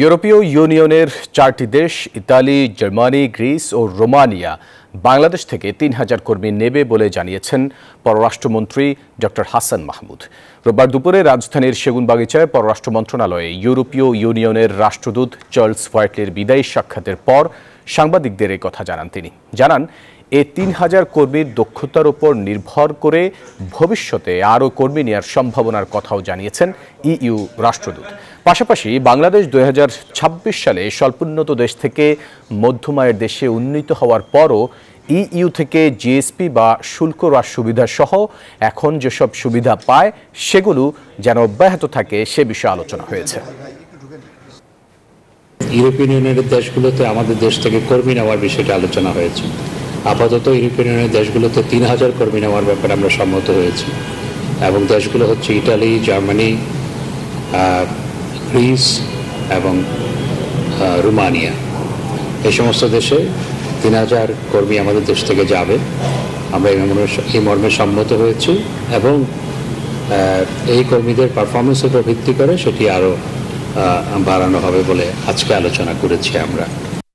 ইউরোপীয় ইউনিয়নের চারটি দেশ ইতালি জার্মানি গ্রিস ও রোমানিয়া বাংলাদেশ থেকে তিন হাজার কর্মী নেবে বলে জানিয়েছেন পররাষ্ট্রমন্ত্রী ডক্টর হাসান মাহমুদ রোববার দুপুরে রাজধানীর সেগুনবাগিচায় পররাষ্ট্র মন্ত্রণালয়ে ইউরোপীয় ইউনিয়নের রাষ্ট্রদূত চার্লস হোয়াইটলির বিদায়ী সাক্ষাতের পর সাংবাদিকদের কথা জানান তিনি জানান এ তিন হাজার কর্মীর দক্ষতার উপর নির্ভর করে ভবিষ্যতে আরও কর্মী নেওয়ার সম্ভাবনার কথাও জানিয়েছেন ইইউ রাষ্ট্রদূত পাশাপাশি বাংলাদেশ দুই সালে স্বল্পোন্নত দেশ থেকে মধ্যমায়ের দেশে উন্নীত হওয়ার পরও ইইউ থেকে জিএসপি বা শুল্ক হ্রাস সুবিধাসহ এখন যেসব সুবিধা পায় সেগুলো যেন অব্যাহত থাকে সে বিষয়ে আলোচনা হয়েছে ইউরোপিয়ান ইউনিয়নের দেশগুলোতে আমাদের দেশ থেকে কর্মী নেওয়ার বিষয়টি আলোচনা হয়েছে আপাতত ইউরোপিয়ান ইউনিয়নের দেশগুলোতে তিন হাজার কর্মী নেওয়ার ব্যাপারে আমরা সম্মত হয়েছি এবং দেশগুলো হচ্ছে ইটালি জার্মানি গ্রিস এবং রুমানিয়া এই সমস্ত দেশে তিন হাজার কর্মী আমাদের দেশ থেকে যাবে আমরা এই মর্মে সম্মত হয়েছি এবং এই কর্মীদের পারফরমেন্সের উপর ভিত্তি করে সেটি আরও বাড়ানো হবে বলে আজকে আলোচনা করেছি আমরা